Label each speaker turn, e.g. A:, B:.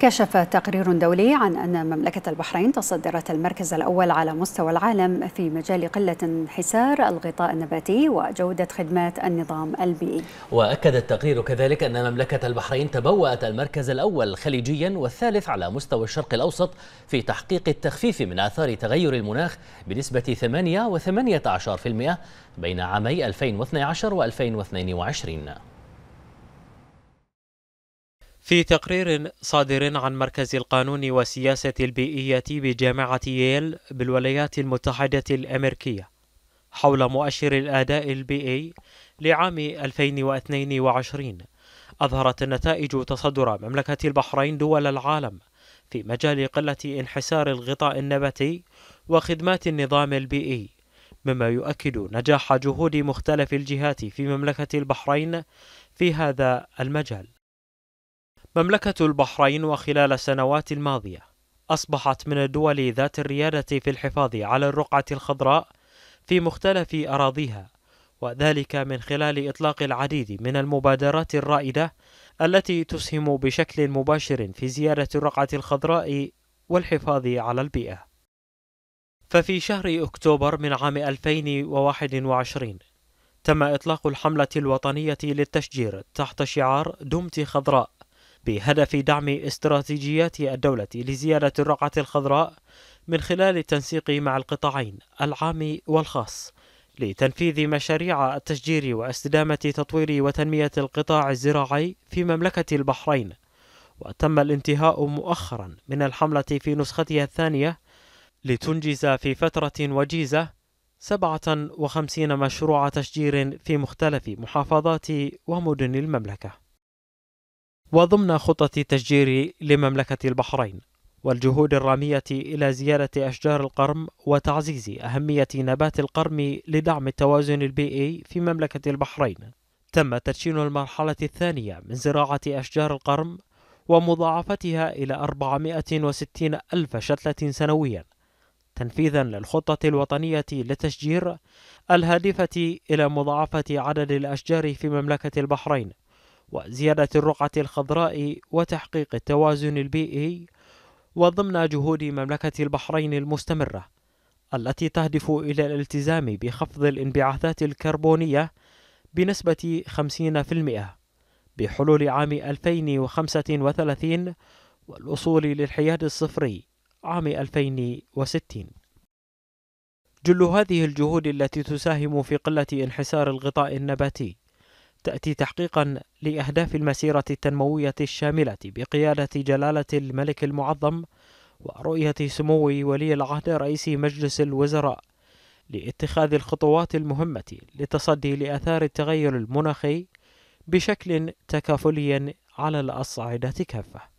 A: كشف تقرير دولي عن أن مملكة البحرين تصدرت المركز الأول على مستوى العالم في مجال قلة انحسار الغطاء النباتي وجودة خدمات النظام البيئي e. وأكد التقرير كذلك أن مملكة البحرين تبوأت المركز الأول خليجيا والثالث على مستوى الشرق الأوسط في تحقيق التخفيف من آثار تغير المناخ بنسبة 8 و18% بين عامي 2012 و 2022
B: في تقرير صادر عن مركز القانون والسياسة البيئية بجامعة ييل بالولايات المتحدة الأمريكية حول مؤشر الأداء البيئي لعام 2022 أظهرت النتائج تصدر مملكة البحرين دول العالم في مجال قلة انحسار الغطاء النباتي وخدمات النظام البيئي مما يؤكد نجاح جهود مختلف الجهات في مملكة البحرين في هذا المجال مملكة البحرين وخلال السنوات الماضية أصبحت من الدول ذات الريادة في الحفاظ على الرقعة الخضراء في مختلف أراضيها وذلك من خلال إطلاق العديد من المبادرات الرائدة التي تسهم بشكل مباشر في زيادة الرقعة الخضراء والحفاظ على البيئة ففي شهر أكتوبر من عام 2021 تم إطلاق الحملة الوطنية للتشجير تحت شعار دمت خضراء بهدف دعم استراتيجيات الدولة لزيادة الرقعة الخضراء من خلال التنسيق مع القطاعين العام والخاص لتنفيذ مشاريع التشجير واستدامة تطوير وتنمية القطاع الزراعي في مملكة البحرين وتم الانتهاء مؤخرا من الحملة في نسختها الثانية لتنجز في فترة وجيزة 57 مشروع تشجير في مختلف محافظات ومدن المملكة وضمن خطة التشجير لمملكة البحرين والجهود الرامية إلى زيادة أشجار القرم وتعزيز أهمية نبات القرم لدعم التوازن البيئي في مملكة البحرين تم تدشين المرحلة الثانية من زراعة أشجار القرم ومضاعفتها إلى 460 ألف شتلة سنويا تنفيذا للخطة الوطنية للتشجير الهادفة إلى مضاعفة عدد الأشجار في مملكة البحرين وزيادة الرقعة الخضراء وتحقيق التوازن البيئي وضمن جهود مملكة البحرين المستمرة التي تهدف إلى الالتزام بخفض الانبعاثات الكربونية بنسبة 50% بحلول عام 2035 والوصول للحياد الصفري عام 2060 جل هذه الجهود التي تساهم في قلة انحسار الغطاء النباتي تأتي تحقيقا لأهداف المسيرة التنموية الشاملة بقيادة جلالة الملك المعظم ورؤية سمو ولي العهد رئيس مجلس الوزراء لاتخاذ الخطوات المهمة للتصدي لآثار التغير المناخي بشكل تكافلي على الأصعدة كافة